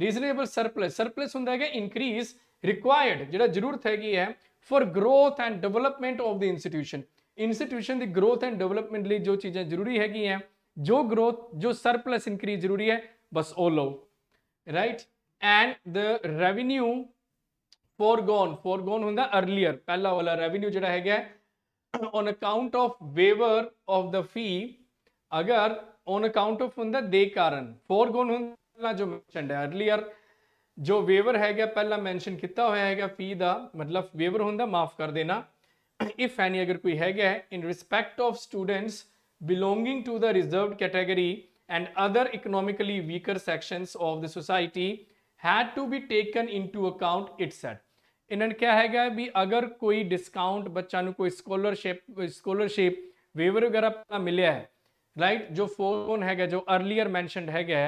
ਰੀਜ਼ਨੇਬਲ ਸਰਪਲਸ ਸਰਪਲਸ ਹੁੰਦਾ ਹੈਗਾ ਇਨਕਰੀਜ਼ ਰਿਕੁਆਇਰਡ ਜਿਹੜਾ ਜ਼ਰੂਰਤ ਹੈਗੀ ਹੈ for growth and development of the institution institution ਦੀ ਗਰੋਥ ਐਂਡ ਡਿਵੈਲਪਮੈਂਟ ਲਈ ਜੋ ਚੀਜ਼ਾਂ ਜ਼ਰੂਰੀ ਹੈਗੀਆਂ ਜੋ ਗਰੋਥ ਜੋ ਸਰਪਲਸ ਇਨਕਰੀਜ਼ ਜ਼ਰੂਰੀ ਹੈ ਬਸ ਉਹ ਲਓ right and the revenue foregone foregone ਹੁੰਦਾ earlier ਪਹਿਲਾ ਵਾਲਾ revenue ਜਿਹੜਾ ਹੈਗਾ on account of waiver of the fee ਅਗਰ on account of ਹੁੰਦਾ ਦੇ ਕਾਰਨ foregone ਹੁੰਦਾ ਜੋ ਮੈਂਸ਼ਨਡ ਹੈ earlier ਜੋ waiver ਹੈਗਾ ਪਹਿਲਾਂ ਮੈਂਸ਼ਨ ਕੀਤਾ ਹੋਇਆ ਹੈਗਾ fee ਦਾ ਮਤਲਬ waiver ਹੁੰਦਾ ਮਾਫ ਕਰ ਦੇਣਾ if any ਅਗਰ ਕੋਈ ਹੈਗਾ in respect of students belonging to the reserved category and other economically weaker sections of the society had to be taken into account it said ਇਹਨਾਂ ਨੇ ਕਿਹਾ ਹੈਗਾ ਵੀ ਅਗਰ ਕੋਈ ਡਿਸਕਾਊਂਟ ਬੱਚਾ ਨੂੰ ਕੋਈ ਸਕਾਲਰਸ਼ਿਪ ਸਕਾਲਰਸ਼ਿਪ ਵੇਵਰ ਵਗੈਰਾ ਪਤਾ ਮਿਲਿਆ ਹੈ ਰਾਈਟ ਜੋ ਫੋਨ ਹੈਗਾ ਜੋ अर्ਲੀਅਰ ਮੈਂਸ਼ਨਡ ਹੈਗਾ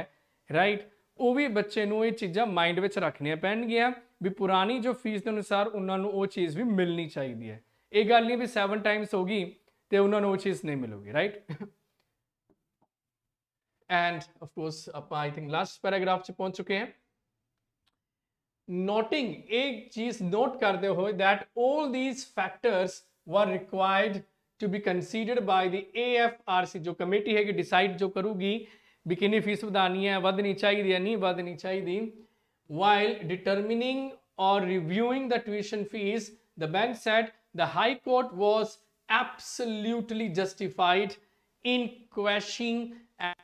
ਰਾਈਟ ਉਹ ਵੀ ਬੱਚੇ ਨੂੰ ਇਹ ਚੀਜ਼ਾਂ ਮਾਈਂਡ ਵਿੱਚ ਰੱਖਣੀਆਂ ਪੈਣਗੀਆਂ ਵੀ ਪੁਰਾਣੀ ਜੋ ਫੀਸ ਦੇ ਅਨੁਸਾਰ ਉਹਨਾਂ ਨੂੰ ਉਹ ਚੀਜ਼ ਵੀ ਮਿਲਣੀ ਚਾਹੀਦੀ ਹੈ ਇਹ ਗੱਲ ਨਹੀਂ ਵੀ 7 ਟਾਈਮਸ ਹੋਗੀ ਤੇ ਉਹਨਾਂ ਨੂੰ ਉਹ ਚੀਜ਼ ਨਹੀਂ ਮਿਲੂਗੀ ਰਾਈਟ एंड ऑफकोर्स कोर्स अपन आई थिंक लास्ट पैराग्राफ से पहुंच चुके हैं नोटिंग एक चीज नोट करते हुए that all these factors were required to be considered by the AFRC जो कमेटी है कि डिसाइड जो करूगी भी किन्नी फीस बधानी है वधनी चाहिए या नहीं वधनी चाहिए वाइल while और reviewing the tuition fees the bench said the high court was absolutely justified in in and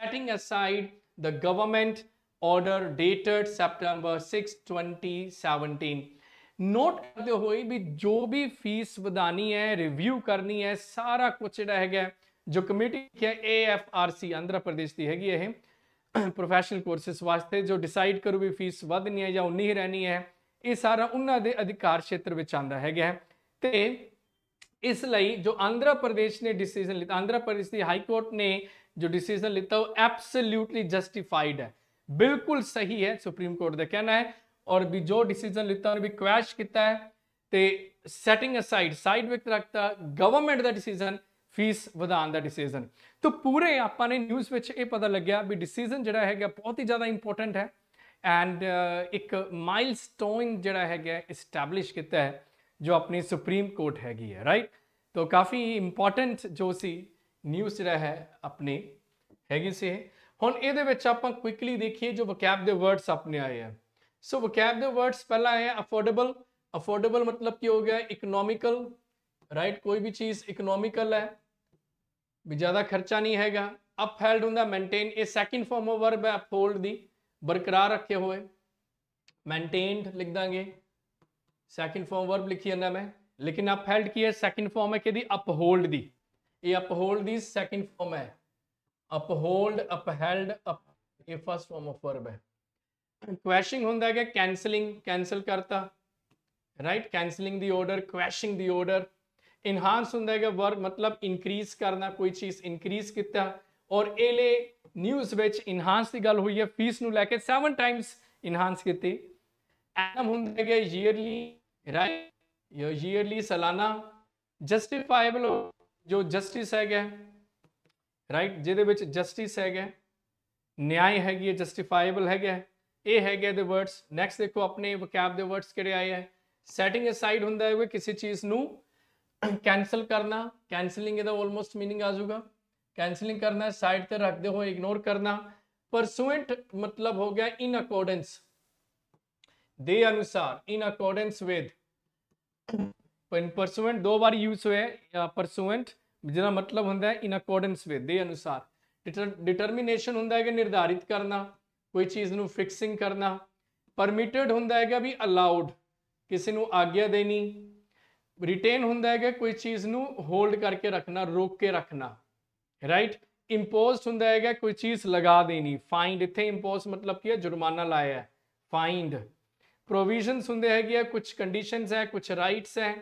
setting aside the government order dated September 6, 2017. Note ਕਰਦੇ ਹੋਏ ਵੀ ਜੋ ਵੀ ਫੀਸ ਵਧਾਨੀ ਹੈ ਰਿਵਿਊ ਕਰਨੀ ਹੈ ਸਾਰਾ ਕੁਝ ਜਿਹੜਾ ਹੈਗਾ ਜੋ ਕਮੇਟੀ ਹੈ ਏਐਫਆਰਸੀ ਆਂਧਰਾ ਪ੍ਰਦੇਸ਼ ਦੀ ਹੈਗੀ ਇਹ ਪ੍ਰੋਫੈਸ਼ਨਲ ਕੋਰਸਸ ਵਾਸਤੇ ਜੋ ਡਿਸਾਈਡ ਕਰੂ ਵੀ ਫੀਸ ਵਧਣੀ ਹੈ ਜਾਂ ਉਨੀ ਹੀ ਰਹਿਣੀ ਹੈ ਇਹ ਸਾਰਾ ਉਹਨਾਂ ਦੇ ਅਧਿਕਾਰ ਖੇਤਰ ਵਿੱਚ ਆਂਦਾ ਹੈਗਾ ਤੇ ਇਸ ਲਈ ਜੋ ਆਂਧਰਾ ਪ੍ਰਦੇਸ਼ ਨੇ ਡਿਸੀਜਨ ਲਿਆ ਆਂਧਰਾ ਪ੍ਰਦੇਸ਼ ਦੀ ਹਾਈ ਕੋਰਟ ਨੇ ਜੋ ਡਿਸੀਜਨ ਲਿੱਤਾ ਉਹ ਐਬਸੋਲੂਟਲੀ ਜਸਟੀਫਾਈਡ ਹੈ ਬਿਲਕੁਲ ਸਹੀ ਹੈ ਸੁਪਰੀਮ ਕੋਰਟ ਦਾ ਕਹਿਣਾ ਹੈ ਔਰ ਵੀ ਜੋ ਡਿਸੀਜਨ ਲਿੱਤਾ ਉਹਨੇ ਵੀ ਕੁਐਸ਼ ਕੀਤਾ ਹੈ ਤੇ ਸੈਟਿੰਗ ਅਸਾਈਡ ਸਾਈਡ ਵਿੱਚ ਰੱਖਤਾ ਗਵਰਨਮੈਂਟ ਦਾ ਡਿਸੀਜਨ ਫੀਸ ਵਧਾਉਣ ਦਾ ਡਿਸੀਜਨ ਤੋਂ ਪੂਰੇ ਆਪਾਂ ਨੇ ਨਿਊਜ਼ ਵਿੱਚ ਇਹ ਪਤਾ ਲੱਗਿਆ ਵੀ ਡਿਸੀਜਨ ਜਿਹੜਾ ਹੈਗਾ ਬਹੁਤ ਹੀ ਜ਼ਿਆਦਾ ਇੰਪੋਰਟੈਂਟ ਹੈ ਐਂਡ ਇੱਕ ਮਾਈਲਸਟੋਨ ਜਿਹੜਾ ਹੈਗਾ ਇਸਟੈਬਲਿਸ਼ ਕੀਤਾ ਹੈ ਜੋ ਆਪਣੀ ਸੁਪਰੀਮ ਕੋਰਟ ਹੈਗੀ ਹੈ ਰਾਈਟ ਤੋ ਕਾਫੀ ਇੰਪੋਰਟੈਂਟ ਜੋ ਸੀ न्यूज़ जरा है अपने से है हम ये आप क्विकली देखिए जो वकैब के वर्ड्स अपने आए हैं सो वकैब के वर्ड्स पहला आए हैं अफोर्डेबल अफोर्डेबल मतलब की हो गया इकनोमिकल राइट कोई भी चीज़ इकनोमिकल है भी ज़्यादा खर्चा नहीं है अपहेल्ड हूँ maintain a second form of verb है अपहोल्ड की बरकरार रखे हुए मेनटेन्ड लिख देंगे सैकेंड फॉर्म वर्ब लिखी जाना मैं लेकिन अपहेल्ड की है सैकेंड फॉर्म है कि अपहोल्ड की ਇਹ ਅਪਹੋਲਡ ਦੀ ਸੈਕੰਡ ਫਾਰਮ ਹੈ ਅਪਹੋਲਡ ਅਪਹੈਲਡ ਇਹ ਫਸਟ ਫਾਰਮ ਆਫ ਵਰਬ ਹੈ ਕੁਐਸ਼ਿੰਗ ਹੁੰਦਾ ਹੈ ਕਿ ਕੈਨਸਲਿੰਗ ਕੈਨਸਲ ਕਰਤਾ right cancelling the order quashing the order enhance ਹੁੰਦਾ ਹੈਗਾ ਵਰਬ ਮਤਲਬ ਇਨਕਰੀਜ਼ ਕਰਨਾ ਕੋਈ ਚੀਜ਼ ਇਨਕਰੀਜ਼ ਕੀਤਾ ਔਰ ਇਹ ਲਈ ਨਿਊਜ਼ ਵਿੱਚ ਇਨਹਾਂਸ ਦੀ ਗੱਲ ਹੋਈ ਹੈ ਫੀਸ ਨੂੰ ਲੈ ਕੇ 7 ਟਾਈਮਸ ਇਨਹਾਂਸ ਕੀਤੀ ਐਨਮ ਹੁੰਦਾ ਹੈਗਾ ਈਅਰਲੀ ਰਾਈਟ ਯੋ ਈਅਰਲੀ ਸਾਲਾਨਾ ਜਸਟੀਫਾਈਬਲ ਜੋ ਜਸਟਿਸ ਹੈਗਾ ਰਾਈਟ ਜਿਹਦੇ ਵਿੱਚ ਜਸਟਿਸ ਹੈਗਾ ਨਿਆਂ ਹੈਗੀ ਹੈ ਜਸਟੀਫਾਈਬਲ ਹੈਗਾ ਇਹ ਹੈਗੇ ਦੇ ਵਰਡਸ ਨੈਕਸਟ ਦੇਖੋ ਆਪਣੇ ਵਕੈਬ ਦੇ ਵਰਡਸ ਕਿਹੜੇ ਆਏ ਹੈ ਸੈਟਿੰਗ ਅਸਾਈਡ ਹੁੰਦਾ ਹੈ ਕੋਈ ਕਿਸੇ ਚੀਜ਼ ਨੂੰ ਕੈਨਸਲ ਕਰਨਾ ਕੈਨਸਲਿੰਗ ਇਹਦਾ ਆਲਮੋਸਟ मीनिंग ਆ ਜਾਊਗਾ ਕੈਨਸਲਿੰਗ ਕਰਨਾ ਸਾਈਡ ਤੇ ਰੱਖਦੇ ਹੋ ਇਗਨੋਰ ਕਰਨਾ ਪਰਸੂਐਂਟ ਮਤਲਬ ਹੋ ਗਿਆ ਇਨ ਅਕੋਰਡੈਂਸ ਦੇ ਅਨੁਸਾਰ ਇਨ ਅਕੋਰਡੈਂਸ ਵਿਦ ਪਰਸੂਐਂਟ ਦੋ ਵਾਰ ਯੂਜ਼ ਹੋਇਆ ਪਰਸੂਐਂਟ ਜਿਹਦਾ ਮਤਲਬ ਹੁੰਦਾ ਹੈ ਇਨ ਅਕੋਰਡੈਂਸ ਵਿਦ ਦੇ ਅਨੁਸਾਰ ਡਿਟਰਮੀਨੇਸ਼ਨ ਹੁੰਦਾ ਹੈ ਕਿ ਨਿਰਧਾਰਿਤ ਕਰਨਾ ਕੋਈ ਚੀਜ਼ ਨੂੰ ਫਿਕਸਿੰਗ ਕਰਨਾ ਪਰਮਿਟਡ ਹੁੰਦਾ ਹੈਗਾ ਵੀ ਅਲਾਉਡ ਕਿਸੇ ਨੂੰ ਆਗਿਆ ਦੇਣੀ ਰਿਟੇਨ ਹੁੰਦਾ ਹੈਗਾ ਕੋਈ ਚੀਜ਼ ਨੂੰ ਹੋਲਡ ਕਰਕੇ ਰੱਖਣਾ ਰੋਕ ਕੇ ਰੱਖਣਾ ਰਾਈਟ ਇੰਪੋਜ਼ਡ ਹੁੰਦਾ ਹੈਗਾ ਕੋਈ ਚੀਜ਼ ਲਗਾ ਦੇਣੀ ਫਾਈਂਡ ਇੱਥੇ ਇੰਪੋਜ਼ ਮਤਲਬ ਕੀ ਹੈ ਜੁਰਮਾਨਾ ਲਾਇਆ ਹੈ ਫਾਈਂਡ ਪ੍ਰੋਵੀਜ਼ਨਸ ਹੁੰਦੇ ਹੈਗੇ ਆ ਕੁਝ ਕੰਡੀਸ਼ਨਸ ਹੈ ਕੁਝ ਰਾਈਟਸ ਹੈ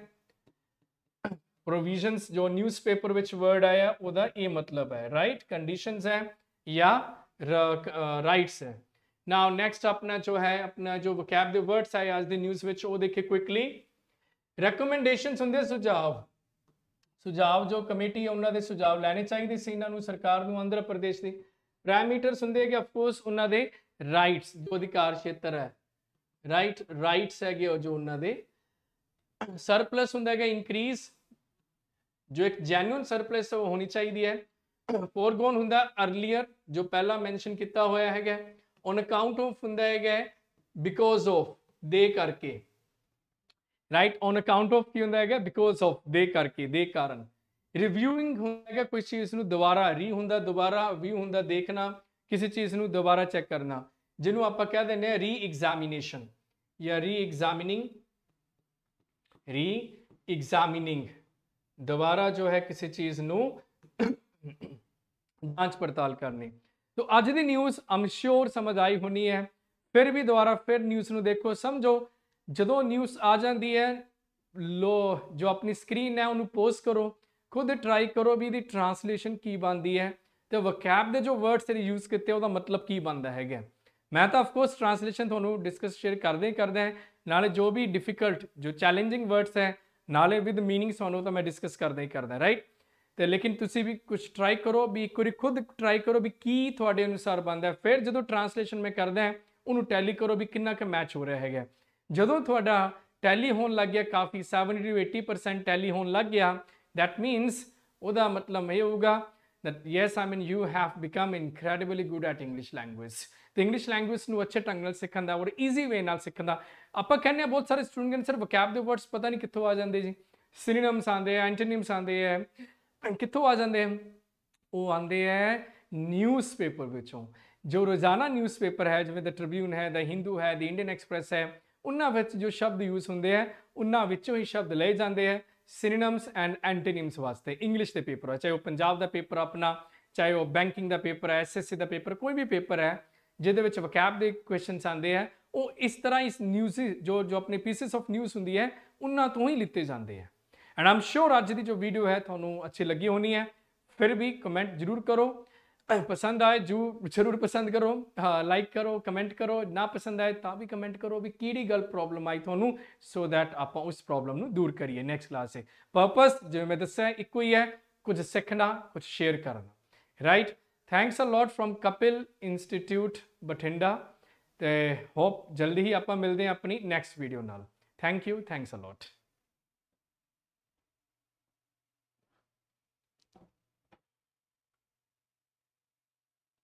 ਪ੍ਰੋਵੀਜ਼ਨਸ ਜੋ ਨਿਊਜ਼ਪੇਪਰ ਵਿੱਚ ਵਰਡ ਆਇਆ ਉਹਦਾ ਇਹ ਮਤਲਬ ਹੈ ਰਾਈਟ ਕੰਡੀਸ਼ਨਸ ਹੈ ਜਾਂ ਰਾਈਟਸ ਹੈ ਨਾਓ ਨੈਕਸਟ ਆਪਣਾ ਜੋ ਹੈ ਆਪਣਾ ਜੋ ਵੋਕੈਬ ਦੇ ਵਰਡਸ ਆਏ ਅੱਜ ਦੇ ਨਿਊਜ਼ ਵਿੱਚ ਉਹ ਦੇਖੇ ਕੁਇਕਲੀ ਰეკਮੈਂਡੇਸ਼ਨਸ ਹੁੰਦੇ ਸੁਝਾਅ ਸੁਝਾਅ ਜੋ ਕਮੇਟੀ ਹੈ ਉਹਨਾਂ ਦੇ ਸੁਝਾਅ ਲੈਣੇ ਚਾਹੀਦੇ ਸੀ ਇਹਨਾਂ ਨੂੰ ਸਰਕਾਰ ਨੂੰ ਆਂਧਰਾ ਪ੍ਰਦੇਸ਼ ਦੀ ਪੈਰਾਮੀਟਰਸ ਹੁੰਦੇ ਕਿ ਆਫਕੋਰਸ ਉਹਨਾਂ ਦੇ ਰਾਈਟਸ ਜੋ ਅਧਿਕਾਰ ਖੇਤਰ ਹੈ ਰਾਈਟ ਰਾਈਟਸ ਹੈਗੇ ਜੋ ਉਹਨਾਂ ਦੇ ਸਰਪਲਸ ਹੁੰਦਾ ਹੈਗਾ ਇਨਕਰੀਜ਼ ਜੋ ਇੱਕ ਜੈਨੂਇਨ ਸਰਪਲਸ ਹੋਣੀ ਚਾਹੀਦੀ ਹੈ ਫੋਰਗੋਨ ਹੁੰਦਾ ਅਰਲੀਅਰ ਜੋ ਪਹਿਲਾਂ ਮੈਂਸ਼ਨ ਕੀਤਾ ਹੋਇਆ ਹੈਗਾ ਔਨ ਅਕਾਊਂਟ ਆਫ ਹੁੰਦਾ ਹੈਗਾ ਬਿਕੋਜ਼ ਆਫ ਦੇ ਕਰਕੇ ਰਾਈਟ ਔਨ ਅਕਾਊਂਟ ਆਫ ਕੀ ਹੁੰਦਾ ਹੈਗਾ ਬਿਕੋਜ਼ ਆਫ ਦੇ ਕਰਕੇ ਦੇ ਕਾਰਨ ਰਿਵਿਊਇੰਗ ਹੁੰਦਾ ਹੈਗਾ ਕੋਈ ਚੀਜ਼ ਨੂੰ ਦੁਬਾਰਾ ਰੀ ਹੁੰਦਾ ਦੁਬਾਰਾ ਵੀ ਹੁੰਦਾ ਦੇਖਣਾ ਕਿਸੇ ਚੀਜ਼ ਨੂੰ ਦੁਬਾਰਾ ਚੈੱਕ ਕਰਨਾ ਜਿਹਨੂੰ ਆਪਾਂ ਕਹਿ ਦਿੰਦੇ ਆ ਰੀ ਐਗਜ਼ਾਮੀਨੇਸ਼ਨ ਯਾ ਰੀ ਐਗਜ਼ਾਮਿਨਿੰਗ ਰੀ ਐਗਜ਼ਾਮਿਨਿੰਗ ਦੁਬਾਰਾ ਜੋ ਹੈ ਕਿਸੇ ਚੀਜ਼ ਨੂੰ ਜਾਂਚ ਪੜਤਾਲ ਕਰਨੀ ਤੋ ਅੱਜ ਦੀ ਨਿਊਜ਼ ਆਮ ਸ਼ੋਰ ਸਮਝ ਆਈ ਹੋਣੀ ਹੈ ਫਿਰ ਵੀ ਦੁਬਾਰਾ ਫਿਰ ਨਿਊਜ਼ ਨੂੰ ਦੇਖੋ ਸਮਝੋ ਜਦੋਂ ਨਿਊਜ਼ ਆ ਜਾਂਦੀ ਹੈ ਲੋ ਜੋ ਆਪਣੀ ਸਕਰੀਨ ਹੈ ਉਹਨੂੰ ਪੋਸਟ ਕਰੋ ਖੁਦ ਟਰਾਈ ਕਰੋ ਵੀ ਇਹਦੀ ਟਰਾਂਸਲੇਸ਼ਨ ਕੀ ਬਣਦੀ ਹੈ ਤੇ ਵਕੈਬ ਦੇ ਜੋ ਵਰਡਸ ਤੇ ਯੂਜ਼ ਕੀਤੇ ਉਹਦਾ ਮਤਲਬ ਕੀ ਬਣਦਾ ਹੈਗਾ ਮੈਂ ਤਾਂ ਆਫ ਕੋਰਸ ਟਰਾਂਸਲੇਸ਼ਨ ਤੁਹਾਨੂੰ ਡਿਸਕਸ ਸ਼ੇਅਰ ਕਰਦੇ ਕਰਦੇ ਕਰਦਾ ਹਾਂ ਨਾਲੇ ਜੋ ਵੀ ਡਿਫਿਕਲਟ ਜੋ ਚੈਲੰਜਿੰਗ ਵਰਡਸ ਹੈ ਨਾਲੇ ਵਿਦ मीनिंग ਸਾਨੂੰ ਤਾਂ ਮੈਂ ਡਿਸਕਸ ਕਰਦਾ ਹੀ ਕਰਦਾ ਰਾਈਟ ਤੇ ਲੇਕਿਨ ਤੁਸੀਂ ਵੀ ਕੁਝ ਟਰਾਈ ਕਰੋ ਵੀ ਇੱਕ ਵਾਰੀ ਖੁਦ ਟਰਾਈ ਕਰੋ ਵੀ ਕੀ ਤੁਹਾਡੇ ਅਨੁਸਾਰ ਬੰਦਾ ਫਿਰ ਜਦੋਂ ਟਰਾਂਸਲੇਸ਼ਨ ਮੈਂ ਕਰਦਾ ਉਹਨੂੰ ਟੈਲੀ ਕਰੋ ਵੀ ਕਿੰਨਾ ਕੁ ਮੈਚ ਹੋ ਰਿਹਾ ਹੈਗਾ ਜਦੋਂ ਤੁਹਾਡਾ ਟੈਲੀ ਹੋਣ ਲੱਗ ਗਿਆ ਕਾਫੀ 70 80% ਟੈਲੀ ਹੋਣ ਲੱਗ ਗਿਆ ਥੈਟ ਮੀਨਸ ਉਹਦਾ ਮਤਲਬ ਇਹ ਹੋਊਗਾ that yes I mean you have become incredibly good at English language ਤੇ ਇੰਗਲਿਸ਼ ਲੈਂਗੁਏਜ ਨੂੰ ਅੱਛੇ ਢੰਗ ਨਾਲ ਸਿੱਖਣ ਦਾ ਔਰ ਈਜ਼ੀ ਵੇ ਨਾਲ ਸਿੱਖਣ ਦਾ ਆਪਾਂ ਕਹਿੰਦੇ ਆ ਬਹੁਤ ਸਾਰੇ ਸਟੂਡੈਂਟ ਕਹਿੰਦੇ ਸਰ ਵੋਕੈਬ ਦੇ ਵਰਡਸ ਪਤਾ ਨਹੀਂ ਕਿੱਥੋਂ ਆ ਜਾਂਦੇ ਜੀ ਸਿਨੋਨਿਮਸ ਆਉਂਦੇ ਆ ਐਂਟੋਨਿਮਸ ਆਉਂਦੇ ਆ ਕਿੱਥੋਂ ਆ ਜਾਂਦੇ ਆ ਉਹ ਆਉਂਦੇ ਆ ਨਿਊਜ਼ਪੇਪਰ ਵਿੱਚੋਂ ਜੋ ਰੋਜ਼ਾਨਾ ਨਿਊਜ਼ਪੇਪਰ ਹੈ ਜਿਵੇਂ ਦ ਟ੍ਰਿਬਿਊਨ ਹੈ ਦ ਹਿੰਦੂ ਹੈ ਦ ਇੰਡੀਅਨ ਐਕਸਪ੍ਰੈਸ ਹੈ ਉਹਨਾਂ ਵਿੱਚ ਜੋ ਸ਼ਬਦ ਯੂਜ਼ ਹੁੰਦੇ ਆ ਉਹਨਾਂ ਵਿੱਚੋਂ ਹੀ ਸ਼ਬਦ ਲਏ ਜਾਂਦੇ ਆ ਸਿਨੋਨਿਮਸ ਐਂਡ ਐਂਟੋਨਿਮਸ ਵਾਸਤੇ ਇੰਗਲਿਸ਼ ਦੇ ਪੇਪਰ ਆ ਚਾਹੇ ਉਹ ਪੰਜਾਬ ਦਾ ਪੇਪਰ ਆਪਣਾ ਚਾਹੇ ਉਹ ਬੈਂਕਿੰਗ ਦਾ ਪੇਪਰ ਹੈ ਐਸਐਸਸੀ ਦਾ ਪੇਪਰ ਕੋਈ ਵੀ ਪੇਪਰ ਹੈ ਜਿਹਦੇ ਵਿੱਚ ਵਕੈਬ ਦੇ ਕੁਐਸਚਨਸ ਆਉਂਦੇ ਆ ਉਹ ਇਸ ਤਰ੍ਹਾਂ ਇਸ ਨਿਊਜ਼ ਜੋ ਜੋ ਆਪਣੇ ਪੀਸਸ ਆਫ ਨਿਊਜ਼ ਹੁੰਦੀ ਹੈ ਉਹਨਾਂ ਤੋਂ ਹੀ ਲਿੱਤੇ ਜਾਂਦੇ ਆ ਐਂਡ ਆਮ ਸ਼ੋਰ ਅੱਜ ਦੀ ਜੋ ਵੀਡੀਓ ਹੈ ਤੁਹਾਨੂੰ ਅੱਛੀ ਲੱਗੀ ਹੋਣੀ ਹੈ ਫਿਰ ਵੀ ਕਮੈਂਟ ਜ਼ਰੂਰ ਕਰੋ ਪਸੰਦ ਆਏ ਜੂ ਜ਼ਰੂਰ ਪਸੰਦ ਕਰੋ ਲਾਈਕ ਕਰੋ ਕਮੈਂਟ ਕਰੋ ਨਾ ਪਸੰਦ ਆਏ ਤਾਂ ਵੀ ਕਮੈਂਟ ਕਰੋ ਵੀ ਕਿਹੜੀ ਗੱਲ ਪ੍ਰੋਬਲਮ ਆਈ ਤੁਹਾਨੂੰ ਸੋ ਥੈਟ ਆਪਾਂ ਉਸ ਪ੍ਰੋਬਲਮ ਨੂੰ ਦੂਰ ਕਰੀਏ ਨੈਕਸਟ ਕਲਾਸ ਸੇ ਪਰਪਸ ਜਿਵੇਂ ਮੈਂ ਦੱਸਿਆ ਇੱਕੋ ਹੀ ਹੈ ਕੁਝ ਸਿੱਖਣਾ ਕੁਝ ਸ਼ੇਅਰ ਕਰਨਾ right thanks a lot from Kapil institute Bathinda ਤੇ ਹੋਪ ਜਲਦੀ ਹੀ ਆਪਾਂ ਮਿਲਦੇ ਹਾਂ ਆਪਣੀ ਨੈਕਸਟ ਵੀਡੀਓ ਨਾਲ thank you thanks a lot